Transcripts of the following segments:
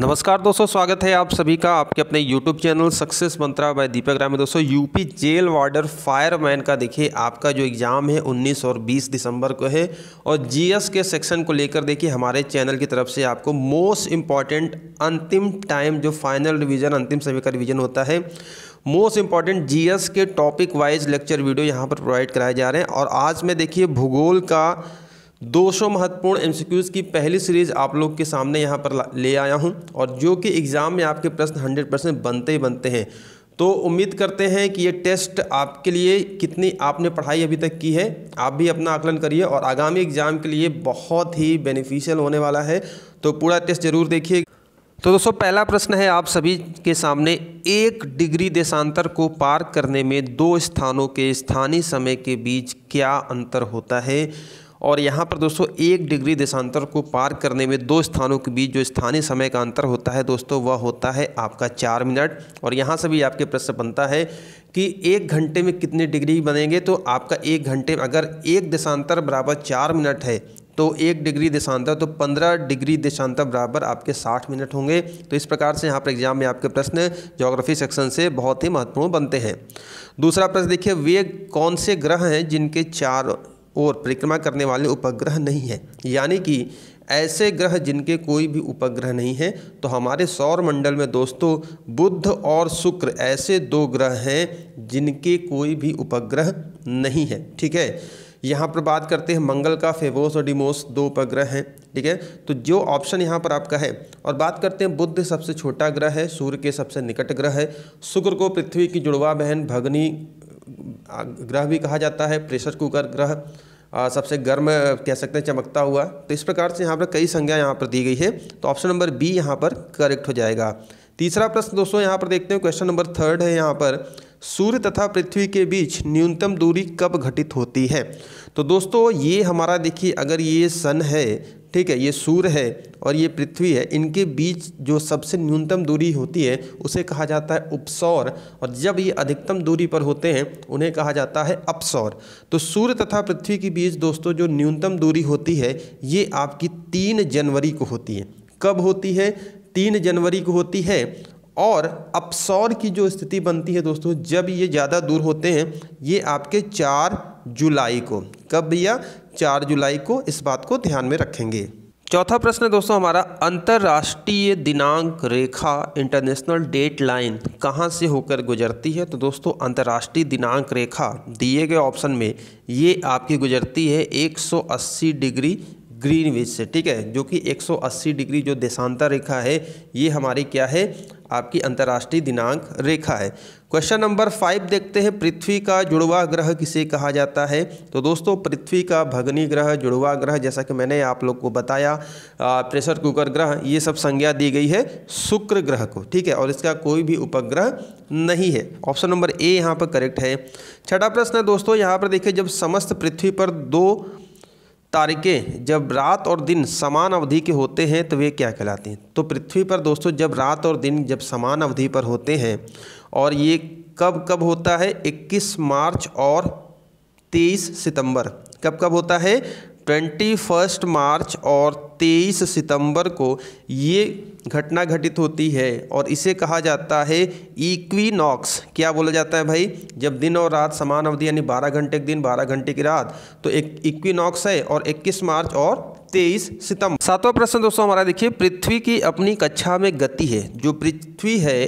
नमस्कार दोस्तों स्वागत है आप सभी का आपके अपने YouTube channel success mantra by Deepak Rai में दोस्तों यूपी जेल वार्डर फायरमैन का देखिए आपका जो एग्ज़ाम है 19 और 20 दिसंबर को है और जीएस के सेक्शन को लेकर देखिए हमारे चैनल की तरफ से आपको मोस्ट इम्पॉर्टेंट अंतिम टाइम जो फाइनल रिविज़न अंतिम समय का रिविज़न होता है मोस्ट इंपॉर्टेंट जी के टॉपिक वाइज लेक्चर वीडियो यहाँ पर प्रोवाइड कराए जा रहे हैं और आज में देखिए भूगोल का 200 महत्वपूर्ण एमसीक्यूज़ की पहली सीरीज़ आप लोग के सामने यहाँ पर ले आया हूँ और जो कि एग्ज़ाम में आपके प्रश्न 100 परसेंट बनते ही बनते हैं तो उम्मीद करते हैं कि ये टेस्ट आपके लिए कितनी आपने पढ़ाई अभी तक की है आप भी अपना आकलन करिए और आगामी एग्ज़ाम के लिए बहुत ही बेनिफिशियल होने वाला है तो पूरा टेस्ट ज़रूर देखिए तो दोस्तों पहला प्रश्न है आप सभी के सामने एक डिग्री देशांतर को पार करने में दो स्थानों के स्थानीय समय के बीच क्या अंतर होता है और यहाँ पर दोस्तों एक डिग्री देशांतर को पार करने में दो स्थानों के बीच जो स्थानीय समय का अंतर होता है दोस्तों वह होता है आपका चार मिनट और यहाँ से भी आपके प्रश्न बनता है कि एक घंटे में कितने डिग्री बनेंगे तो आपका एक घंटे अगर एक देशांतर बराबर चार मिनट है तो एक डिग्री देशांतर तो पंद्रह डिग्री देशांतर बराबर आपके साठ मिनट होंगे तो इस प्रकार से यहाँ पर एग्जाम में आपके प्रश्न ज्योग्राफी सेक्शन से बहुत ही महत्वपूर्ण बनते हैं दूसरा प्रश्न देखिए वे कौन से ग्रह हैं जिनके चार और परिक्रमा करने वाले उपग्रह नहीं हैं यानी कि ऐसे ग्रह जिनके कोई भी उपग्रह नहीं है तो हमारे सौर मंडल में दोस्तों बुध और शुक्र ऐसे दो ग्रह हैं जिनके कोई भी उपग्रह नहीं है ठीक है यहाँ पर बात करते हैं मंगल का फेवोस और डिमोस दो उपग्रह हैं ठीक है तो जो ऑप्शन यहाँ पर आपका है और बात करते हैं बुद्ध सबसे छोटा ग्रह है सूर्य के सबसे निकट ग्रह है शुक्र को पृथ्वी की जुड़वा बहन भगनी ग्रह भी कहा जाता है प्रेशर कुकर ग्रह आ, सबसे गर्म कह सकते हैं चमकता हुआ तो इस प्रकार से यहाँ पर कई संज्ञा यहाँ पर दी गई है तो ऑप्शन नंबर बी यहाँ पर करेक्ट हो जाएगा तीसरा प्रश्न दोस्तों यहाँ पर देखते हैं क्वेश्चन नंबर थर्ड है यहाँ पर सूर्य तथा पृथ्वी के बीच न्यूनतम दूरी कब घटित होती है तो दोस्तों ये हमारा देखिए अगर ये सन है ठीक है ये सूर्य है और ये पृथ्वी है इनके बीच जो सबसे न्यूनतम दूरी होती है उसे कहा जाता है उपसौर और जब ये अधिकतम दूरी पर होते हैं उन्हें कहा जाता है अपसौर तो सूर्य तथा पृथ्वी के बीच दोस्तों जो न्यूनतम दूरी होती है ये आपकी तीन जनवरी को होती है कब होती है तीन जनवरी को होती है और अपसौर की जो स्थिति बनती है दोस्तों जब ये ज़्यादा दूर होते हैं ये आपके चार जुलाई को कब भैया चार जुलाई को इस बात को ध्यान में रखेंगे चौथा प्रश्न है दोस्तों हमारा अंतर्राष्ट्रीय दिनांक रेखा इंटरनेशनल डेट लाइन कहाँ से होकर गुजरती है तो दोस्तों अंतर्राष्ट्रीय दिनांक रेखा दिए गए ऑप्शन में ये आपकी गुजरती है 180 डिग्री ग्रीनविच से ठीक है जो कि 180 डिग्री जो देशांतर रेखा है ये हमारी क्या है आपकी अंतर्राष्ट्रीय दिनांक रेखा है क्वेश्चन नंबर फाइव देखते हैं पृथ्वी का जुड़वा ग्रह किसे कहा जाता है तो दोस्तों पृथ्वी का भगनी ग्रह जुड़वा ग्रह जैसा कि मैंने आप लोग को बताया प्रेशर कुकर ग्रह ये सब संज्ञा दी गई है शुक्र ग्रह को ठीक है और इसका कोई भी उपग्रह नहीं है ऑप्शन नंबर ए यहाँ पर करेक्ट है छठा प्रश्न है दोस्तों यहाँ पर देखिए जब समस्त पृथ्वी पर दो तारीखें जब रात और दिन समान अवधि के होते हैं तो वे क्या कहलाते हैं तो पृथ्वी पर दोस्तों जब रात और दिन जब समान अवधि पर होते हैं और ये कब कब होता है 21 मार्च और 23 सितंबर कब कब होता है ट्वेंटी फर्स्ट मार्च और तेईस सितंबर को ये घटना घटित होती है और इसे कहा जाता है इक्विनॉक्स क्या बोला जाता है भाई जब दिन और रात समान अवधि यानी बारह घंटे के दिन बारह घंटे की रात तो एक इक्विनॉक्स है और इक्कीस मार्च और तेईस सितंबर सातवां प्रश्न दोस्तों हमारा देखिए पृथ्वी की अपनी कक्षा में गति है जो पृथ्वी है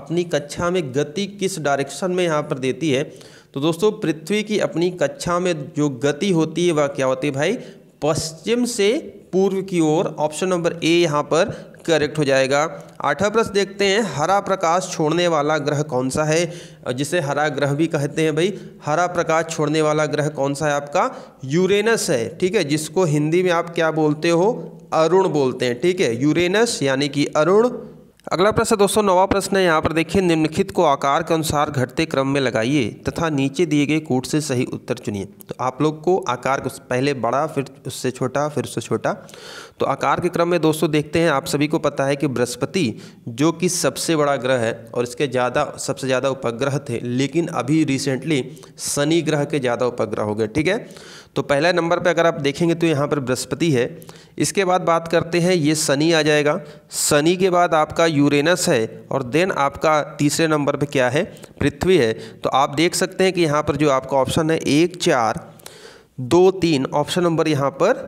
अपनी कक्षा में गति किस डायरेक्शन में यहाँ पर देती है तो दोस्तों पृथ्वी की अपनी कक्षा में जो गति होती है वह क्या होती है भाई पश्चिम से पूर्व की ओर ऑप्शन नंबर ए यहाँ पर करेक्ट हो जाएगा आठवां प्रश्न देखते हैं हरा प्रकाश छोड़ने वाला ग्रह कौन सा है जिसे हरा ग्रह भी कहते हैं भाई हरा प्रकाश छोड़ने वाला ग्रह कौन सा है आपका यूरेनस है ठीक है जिसको हिंदी में आप क्या बोलते हो अरुण बोलते हैं ठीक है यूरेनस यानी कि अरुण अगला प्रश्न दोस्तों नवा प्रश्न है यहाँ पर देखिए निम्नलिखित को आकार के अनुसार घटते क्रम में लगाइए तथा नीचे दिए गए कूट से सही उत्तर चुनिए तो आप लोग को आकार को पहले बड़ा फिर उससे छोटा फिर उससे छोटा तो आकार के क्रम में दोस्तों देखते हैं आप सभी को पता है कि बृहस्पति जो कि सबसे बड़ा ग्रह है और इसके ज़्यादा सबसे ज़्यादा उपग्रह थे लेकिन अभी रिसेंटली शनि ग्रह के ज़्यादा उपग्रह हो गए ठीक है तो पहला नंबर पे अगर आप देखेंगे तो यहाँ पर बृहस्पति है इसके बाद बात करते हैं ये शनि आ जाएगा शनि के बाद आपका यूरेनस है और देन आपका तीसरे नंबर पे क्या है पृथ्वी है तो आप देख सकते हैं कि यहाँ पर जो आपका ऑप्शन है एक चार दो तीन ऑप्शन नंबर यहाँ पर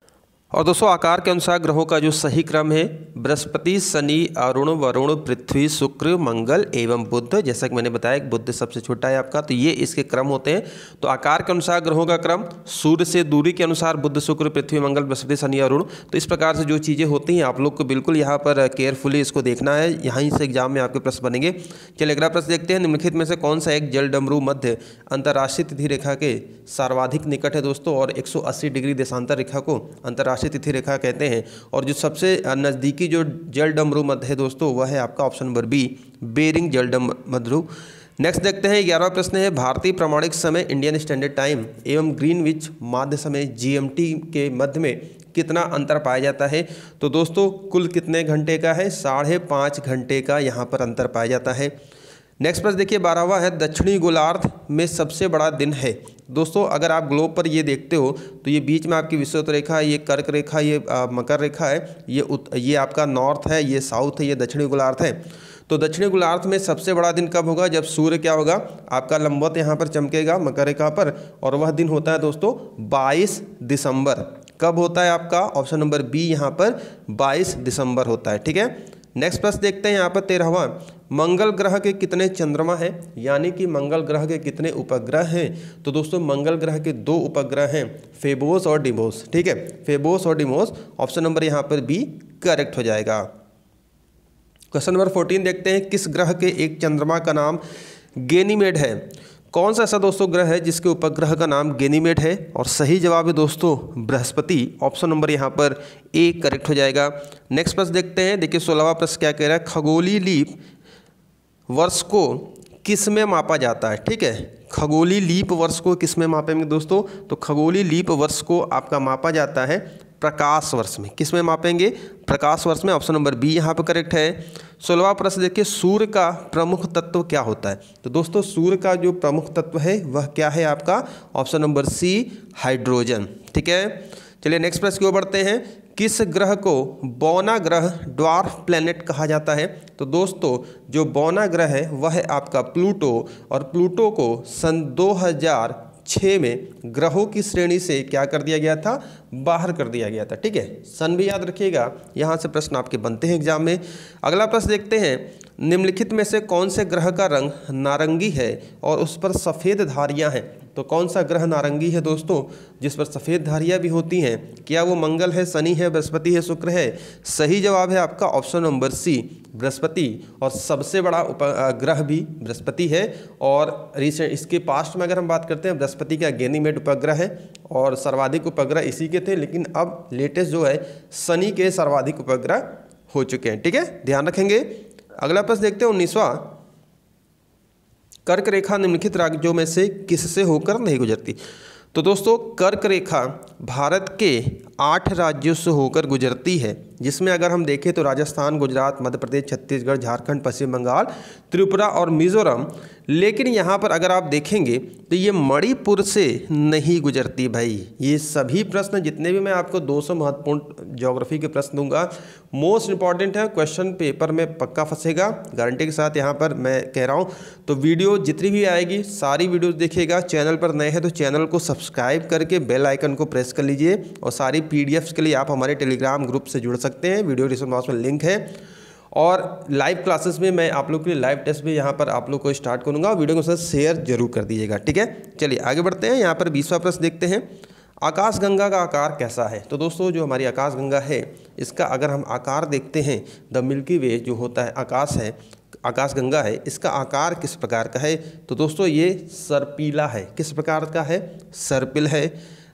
और दोस्तों आकार के अनुसार ग्रहों का जो सही क्रम है बृहस्पति शनि अरुण वरुण पृथ्वी शुक्र मंगल एवं बुद्ध जैसा कि मैंने बताया कि बुद्ध सबसे छोटा है आपका तो ये इसके क्रम होते हैं तो आकार के अनुसार ग्रहों का क्रम सूर्य से दूरी के अनुसार बुद्ध शुक्र पृथ्वी मंगल बृहस्पति शनि अरुण तो इस प्रकार से जो चीज़ें होती हैं आप लोग को बिल्कुल यहाँ पर केयरफुली इसको देखना है यहाँ से एग्जाम में आपके प्रश्न बनेंगे चलिए अगला प्रश्न देखते हैं निम्नलिखित में से कौन सा एक जल डमरू मध्य अंतर्राष्ट्रीय तिथि रेखा के सर्वाधिक निकट है दोस्तों और एक डिग्री देशांतर रेखा को अंतर्राष्ट्रीय वार्षिक तिथि रेखा कहते हैं और जो सबसे नज़दीकी जो जल डमरू मध्य है दोस्तों वह है आपका ऑप्शन नंबर बी बेरिंग जल डमरू नेक्स्ट देखते हैं ग्यारहवा प्रश्न है भारतीय प्रमाणिक समय इंडियन स्टैंडर्ड टाइम एवं ग्रीन विच माध्य समय जीएमटी के मध्य में कितना अंतर पाया जाता है तो दोस्तों कुल कितने घंटे का है साढ़े पाँच घंटे का यहाँ पर अंतर पाया जाता है नेक्स्ट प्रश्न देखिए बारहवा है दक्षिणी गोलार्ध में सबसे बड़ा दिन है दोस्तों अगर आप ग्लोब पर ये देखते हो तो ये बीच में आपकी विश्वत रेखा है ये कर्क रेखा ये आ, मकर रेखा है ये उत, ये आपका नॉर्थ है ये साउथ है ये दक्षिणी गोलार्थ है तो दक्षिणी गोलार्थ में सबसे बड़ा दिन कब होगा जब सूर्य क्या होगा आपका लंबवत यहाँ पर चमकेगा मकर रेखा पर और वह दिन होता है दोस्तों बाईस दिसंबर कब होता है आपका ऑप्शन नंबर बी यहाँ पर बाईस दिसंबर होता है ठीक है नेक्स्ट प्रश्न देखते हैं यहाँ पर तेरहवा मंगल ग्रह के कितने चंद्रमा हैं यानी कि मंगल ग्रह के कितने उपग्रह हैं तो दोस्तों मंगल ग्रह के दो उपग्रह हैं फेबोस और डिमोस ठीक है फेबोस और डिमोस ऑप्शन नंबर यहाँ पर बी करेक्ट हो जाएगा क्वेश्चन नंबर फोर्टीन देखते हैं किस ग्रह के एक चंद्रमा का नाम गेनीमेड है कौन सा ऐसा दोस्तों ग्रह है जिसके उपग्रह का नाम गेनीमेट है और सही जवाब है दोस्तों बृहस्पति ऑप्शन नंबर यहाँ पर ए करेक्ट हो जाएगा नेक्स्ट प्रश्न देखते हैं देखिए सोलहवा प्रश्न क्या कह रहा है खगोली लीप वर्ष को किस में मापा जाता है ठीक है खगोली लीप वर्ष को किस में मापेंगे दोस्तों तो खगोली लीप वर्ष को आपका मापा जाता है प्रकाश वर्ष में किस में मापेंगे प्रकाश वर्ष में ऑप्शन नंबर बी यहाँ पर करेक्ट है सोलवा प्रश्न देखिए सूर्य का प्रमुख तत्व क्या होता है तो दोस्तों सूर्य का जो प्रमुख तत्व है वह क्या है आपका ऑप्शन नंबर सी हाइड्रोजन ठीक है चलिए नेक्स्ट प्रश्न की ओर बढ़ते हैं किस ग्रह को बौना ग्रह ड्वार्फ प्लैनेट कहा जाता है तो दोस्तों जो बौना ग्रह है वह है आपका प्लूटो और प्लूटो को सन छः में ग्रहों की श्रेणी से क्या कर दिया गया था बाहर कर दिया गया था ठीक है सन भी याद रखिएगा यहाँ से प्रश्न आपके बनते हैं एग्जाम में अगला प्रश्न देखते हैं निम्नलिखित में से कौन से ग्रह का रंग नारंगी है और उस पर सफ़ेद धारियाँ हैं तो कौन सा ग्रह नारंगी है दोस्तों जिस पर सफ़ेद धारियाँ भी होती हैं क्या वो मंगल है शनि है बृहस्पति है शुक्र है सही जवाब है आपका ऑप्शन नंबर सी बृहस्पति और सबसे बड़ा उप ग्रह भी बृहस्पति है और रिसेंट इसके पास्ट में अगर हम बात करते हैं बृहस्पति का गेनीमेड उपग्रह है और सर्वाधिक उपग्रह इसी के थे लेकिन अब लेटेस्ट जो है शनि के सर्वाधिक उपग्रह हो चुके हैं ठीक है ध्यान रखेंगे अगला प्रश्न देखते हैं उन्नीसवा कर्क रेखा निम्नलिखित राज्यों में से किससे होकर नहीं गुजरती तो दोस्तों कर्क रेखा भारत के आठ राज्यों से होकर गुजरती है जिसमें अगर हम देखें तो राजस्थान गुजरात मध्य प्रदेश छत्तीसगढ़ झारखंड पश्चिम बंगाल त्रिपुरा और मिजोरम लेकिन यहाँ पर अगर आप देखेंगे तो ये मणिपुर से नहीं गुजरती भाई ये सभी प्रश्न जितने भी मैं आपको 200 महत्वपूर्ण ज्योग्राफी के प्रश्न दूंगा मोस्ट इंपॉर्टेंट है क्वेश्चन पेपर में पक्का फंसेगा गारंटी के साथ यहाँ पर मैं कह रहा हूँ तो वीडियो जितनी भी आएगी सारी वीडियोज़ देखेगा चैनल पर नए हैं तो चैनल को सब्सक्राइब करके बेल आइकन को प्रेस कर लीजिए और सारी पी के लिए आप हमारे टेलीग्राम ग्रुप से जुड़ सकते हैं वीडियो डिस्क्रिप्शन बॉक्स में लिंक है और लाइव क्लासेस में मैं आप लोग के लिए लाइव टेस्ट भी यहाँ पर आप लोग को स्टार्ट करूँगा वीडियो को साथ शेयर जरूर कर दीजिएगा ठीक है चलिए आगे बढ़ते हैं यहाँ पर बीसवा प्रश्न देखते हैं आकाशगंगा का आकार कैसा है तो दोस्तों जो हमारी आकाशगंगा है इसका अगर हम आकार देखते हैं द मिल्की वे जो होता है आकाश है आकाशगंगा है इसका आकार किस प्रकार का है तो दोस्तों ये सर्पीला है किस प्रकार का है सर्पिल है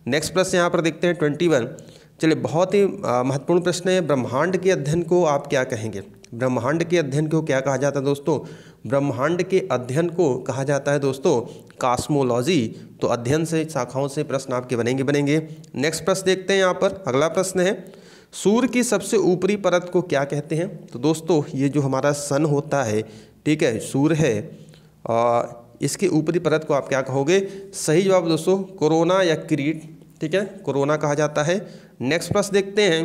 नेक्स्ट प्रश्न यहाँ पर देखते हैं ट्वेंटी वन चलिए बहुत ही महत्वपूर्ण प्रश्न है ब्रह्मांड के अध्ययन को आप क्या कहेंगे ब्रह्मांड के अध्ययन को क्या कहा जाता है दोस्तों ब्रह्मांड के अध्ययन को कहा जाता है दोस्तों कास्मोलॉजी तो अध्ययन से शाखाओं से प्रश्न आपके बनेंगे बनेंगे नेक्स्ट प्रश्न देखते हैं यहाँ पर अगला प्रश्न है सूर्य की सबसे ऊपरी परत को क्या कहते हैं तो दोस्तों ये जो हमारा सन होता है ठीक है सूर्य है इसके ऊपरी परत को आप क्या कहोगे सही जवाब दोस्तों कोरोना या क्रीट ठीक है कोरोना कहा जाता है नेक्स्ट प्रश्न देखते हैं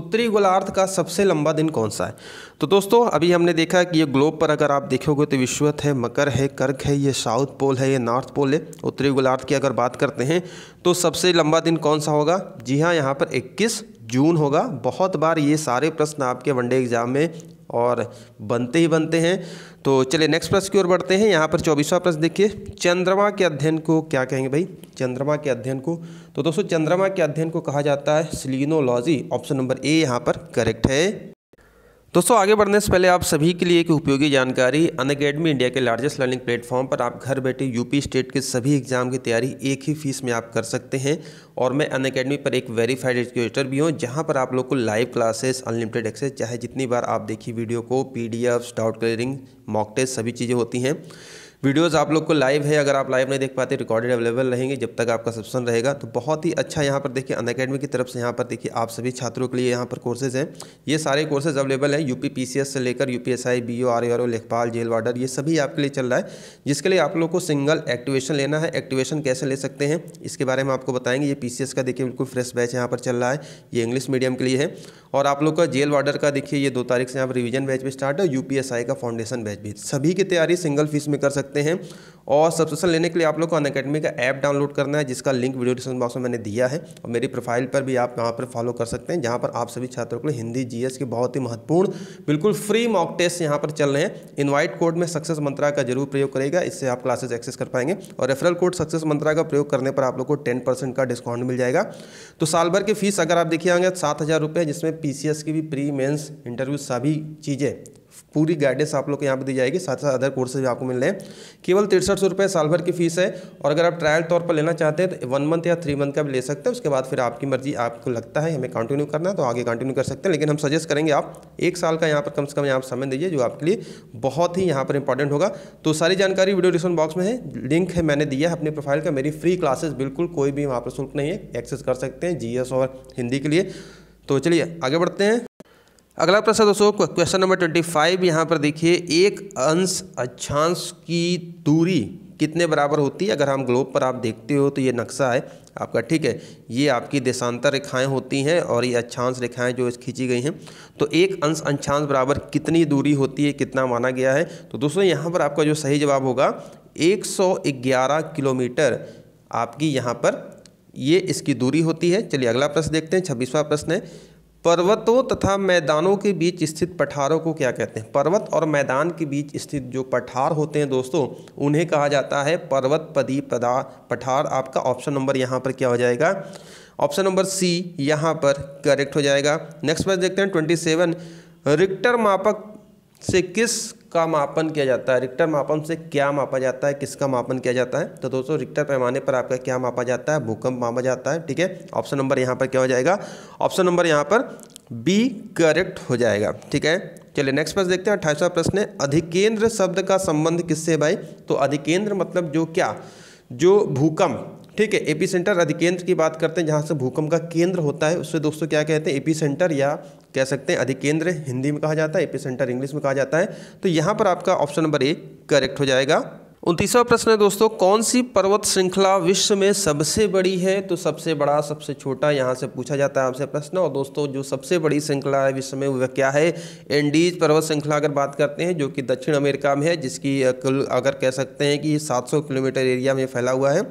उत्तरी गोलार्ध का सबसे लंबा दिन कौन सा है तो दोस्तों अभी हमने देखा कि ये ग्लोब पर अगर आप देखोगे तो विश्वत है मकर है कर्क है ये साउथ पोल है ये नॉर्थ पोल है उत्तरी गोलार्ध की अगर बात करते हैं तो सबसे लंबा दिन कौन सा होगा जी हाँ यहाँ पर 21 जून होगा बहुत बार ये सारे प्रश्न आपके वनडे एग्जाम में और बनते ही बनते हैं तो चलिए नेक्स्ट प्रश्न की ओर बढ़ते हैं यहाँ पर चौबीसवा प्रश्न देखिए चंद्रमा के अध्ययन को क्या कहेंगे भाई चंद्रमा के अध्ययन को तो दोस्तों चंद्रमा के अध्ययन को कहा जाता है सिलिनोलॉजी ऑप्शन नंबर ए यहाँ पर करेक्ट है दोस्तों आगे बढ़ने से पहले आप सभी के लिए एक उपयोगी जानकारी अन अकेडमी इंडिया के लार्जेस्ट लर्निंग प्लेटफॉर्म पर आप घर बैठे यूपी स्टेट के सभी एग्जाम की तैयारी एक ही फीस में आप कर सकते हैं और मैं अन अकेडमी पर एक वेरीफाइड एजुकेटर भी हूँ जहाँ पर आप लोग को लाइव क्लासेस अनलिमिटेड एक्सेस चाहे जितनी बार आप देखिए वीडियो को पी डाउट क्लियरिंग मॉक टेस्ट सभी चीज़ें होती हैं वीडियोस आप लोग को लाइव है अगर आप लाइव नहीं देख पाते रिकॉर्डेड अवेलेबल रहेंगे जब तक आपका सब्सक्रिप्शन रहेगा तो बहुत ही अच्छा यहाँ पर देखिए अन अकेडमी की तरफ से यहाँ पर देखिए आप सभी छात्रों के लिए यहाँ पर कोर्सेज हैं ये सारे कोर्सेज अवेलेबल हैं यूपी पी से लेकर यू यूपीएसआई आर ओ लेखपाल जेल वार्डर ये सभी आपके लिए चल रहा है जिसके लिए आप लोग को सिंगल एक्टिवेशन लेना है एक्टिवेशन कैसे ले सकते हैं इसके बारे में आपको बताएंगे ये पी का देखिए बिल्कुल फ्रेश बैच यहाँ पर चल रहा है ये इंग्लिश मीडियम के लिए है और आप लोग का जेल वार्डर का देखिए ये दो तारीख से यहाँ पर रिवीजन बैच भी स्टार्ट है यूपीएसआई का फाउंडेशन बैच भी सभी की तैयारी सिंगल फीस में कर सकते हैं और सब्सक्रिप्शन लेने के लिए आप लोग को अन अकेडमी का ऐप डाउनलोड करना है जिसका लिंक वीडियो डिस्क्रिप्शन बॉक्स में मैंने दिया है और मेरी प्रोफाइल पर भी आप वहाँ पर फॉलो कर सकते हैं जहाँ पर आप सभी छात्रों के लिए हिंदी जीएस के बहुत ही महत्वपूर्ण बिल्कुल फ्री मॉक टेस्ट यहाँ पर चल रहे हैं इन्वाइट कोड में सक्सेस मंत्रा का जरूर प्रयोग करेगा इससे आप क्लासेस एक्सेस कर पाएंगे और रेफरल कोड सक्सेस मंत्रा का प्रयोग करने पर आप लोग को टेन का डिस्काउंट मिल जाएगा तो साल भर की फीस अगर आप देखिए आएंगे सात हज़ार जिसमें पीसीएस की भी प्री मेंस इंटरव्यू सभी चीज़ें पूरी गाइडेंस आप लोग को यहाँ पर दी जाएगी साथ साथ अदर कोर्सेज भी आपको मिल रहे हैं केवल तिरसठ सौ रुपये साल भर की फीस है और अगर आप ट्रायल तौर पर लेना चाहते हैं तो वन मंथ या थ्री मंथ का भी ले सकते हैं उसके बाद फिर आपकी मर्जी आपको लगता है हमें कंटिन्यू करना है तो आगे कंटिन्यू कर सकते हैं लेकिन हम सजेस्ट करेंगे आप एक साल का यहाँ पर कम से कम यहाँ पर समय दीजिए जो आपके लिए बहुत ही यहाँ पर इंपॉर्टेंट होगा तो सारी जानकारी वीडियो डिस्क्रिप्शन बॉक्स में है लिंक है मैंने दिया है अपने प्रोफाइल का मेरी फ्री क्लासेस बिल्कुल कोई भी वहाँ पर शुल्क नहीं है एक्सेस कर सकते हैं जी और हिंदी के लिए तो चलिए आगे बढ़ते हैं अगला प्रश्न दोस्तों क्वेश्चन नंबर ट्वेंटी फाइव यहाँ पर देखिए एक अंश अक्षांश की दूरी कितने बराबर होती है अगर हम ग्लोब पर आप देखते हो तो ये नक्शा है आपका ठीक है ये आपकी देशांतर रेखाएं होती हैं और ये अक्षांश रेखाएं जो खींची गई हैं तो एक अंश अंशांश बराबर कितनी दूरी होती है कितना माना गया है तो दोस्तों यहाँ पर आपका जो सही जवाब होगा एक किलोमीटर आपकी यहाँ पर ये इसकी दूरी होती है चलिए अगला प्रश्न देखते हैं छब्बीसवा प्रश्न है पर्वतों तथा मैदानों के बीच स्थित पठारों को क्या कहते हैं पर्वत और मैदान के बीच स्थित जो पठार होते हैं दोस्तों उन्हें कहा जाता है पर्वत पदी पदा पठार आपका ऑप्शन नंबर यहाँ पर क्या हो जाएगा ऑप्शन नंबर सी यहाँ पर करेक्ट हो जाएगा नेक्स्ट प्रश्न देखते हैं ट्वेंटी सेवन रिक्टर मापक से किस का मापन किया जाता है रिक्टर मापन से क्या मापा जाता है किसका मापन किया जाता है तो दोस्तों रिक्टर पैमाने पर आपका क्या मापा जाता है भूकंप मापा जाता है ठीक है ऑप्शन नंबर यहाँ पर क्या हो जाएगा ऑप्शन नंबर यहाँ पर बी करेक्ट हो जाएगा ठीक है चलिए नेक्स्ट प्रश्न देखते हैं अट्ठाईसवा प्रश्न है अधिकेंद्र शब्द का संबंध किससे भाई तो अधिकेंद्र मतलब जो क्या जो भूकंप ठीक है एपी सेंटर अधिकेंद्र की बात करते हैं जहाँ से भूकंप का केंद्र होता है उससे दोस्तों क्या कहते हैं एपी सेंटर या कह सकते हैं अधिकेंद्र हिंदी में कहा जाता है एपी सेंटर इंग्लिश में कहा जाता है तो यहाँ पर आपका ऑप्शन नंबर ए करेक्ट हो जाएगा उनतीसवा प्रश्न है दोस्तों कौन सी पर्वत श्रृंखला विश्व में सबसे बड़ी है तो सबसे बड़ा सबसे छोटा यहाँ से पूछा जाता है आपसे प्रश्न और दोस्तों जो सबसे बड़ी श्रृंखला है विश्व में वह क्या है एंडीज पर्वत श्रृंखला अगर बात करते हैं जो कि दक्षिण अमेरिका में है जिसकी अगर कह सकते हैं कि सात किलोमीटर एरिया में फैला हुआ है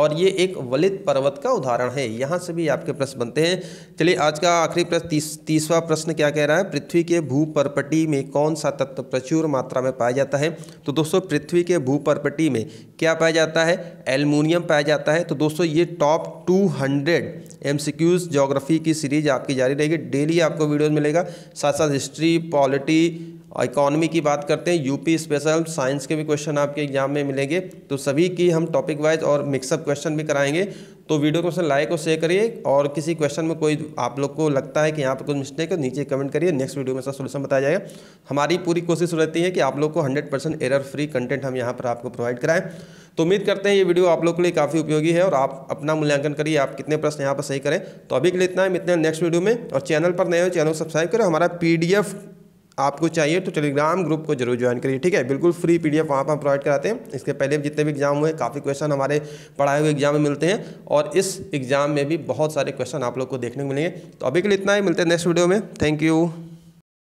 और ये एक वलित पर्वत का उदाहरण है यहाँ से भी आपके प्रश्न बनते हैं चलिए आज का आखिरी प्रश्न तीस, तीसवा प्रश्न क्या कह रहा है पृथ्वी के भूपरपटी में कौन सा तत्व प्रचुर मात्रा में पाया जाता है तो दोस्तों पृथ्वी के भूपरपटी में क्या पाया जाता है एल्यूमिनियम पाया जाता है तो दोस्तों ये top two hundred M geography की सीरीज आपकी जारी रहेगी डेली आपको वीडियोज़ मिलेगा साथ साथ हिस्ट्री पॉलिटी और इकॉनमी की बात करते हैं यूपी स्पेशल साइंस के भी क्वेश्चन आपके एग्जाम में मिलेंगे तो सभी की हम टॉपिक वाइज और मिक्सअप क्वेश्चन भी कराएंगे तो वीडियो क्वेश्चन लाइक और शेयर करिए और किसी क्वेश्चन में कोई आप लोग को लगता है कि यहाँ पर कुछ मिस्टेक है तो नीचे कमेंट करिए नेक्स्ट वीडियो में सर सोल्यूशन बताया जाएगा हमारी पूरी कोशिश रहती है कि आप लोग को hundred percent error free content हम यहाँ पर आपको प्रोवाइड कराएं तो उम्मीद करते हैं ये वीडियो आप लोग के लिए काफ़ी उपयोगी है और आप अपना मूल्यांकन करिए आप कितने प्रश्न यहाँ पर सही करें तो अभी के लिए इतना है इतना नेक्स्ट वीडियो में और चैनल पर नए हो चैनल सब्सक्राइब करें हमारा पीडीएफ आपको चाहिए तो टेलीग्राम ग्रुप को जरूर ज्वाइन करिए ठीक है बिल्कुल फ्री पी डी एफ वहाँ पर हम प्रोवाइड कराते हैं इसके पहले भी जितने भी एग्जाम हुए काफ़ी क्वेश्चन हमारे पढ़ाए हुए एग्जाम में मिलते हैं और इस एग्जाम में भी बहुत सारे क्वेश्चन आप लोग को देखने को मिलेंगे तो अभी के लिए इतना ही है। मिलते हैं नेक्स्ट वीडियो में थैंक यू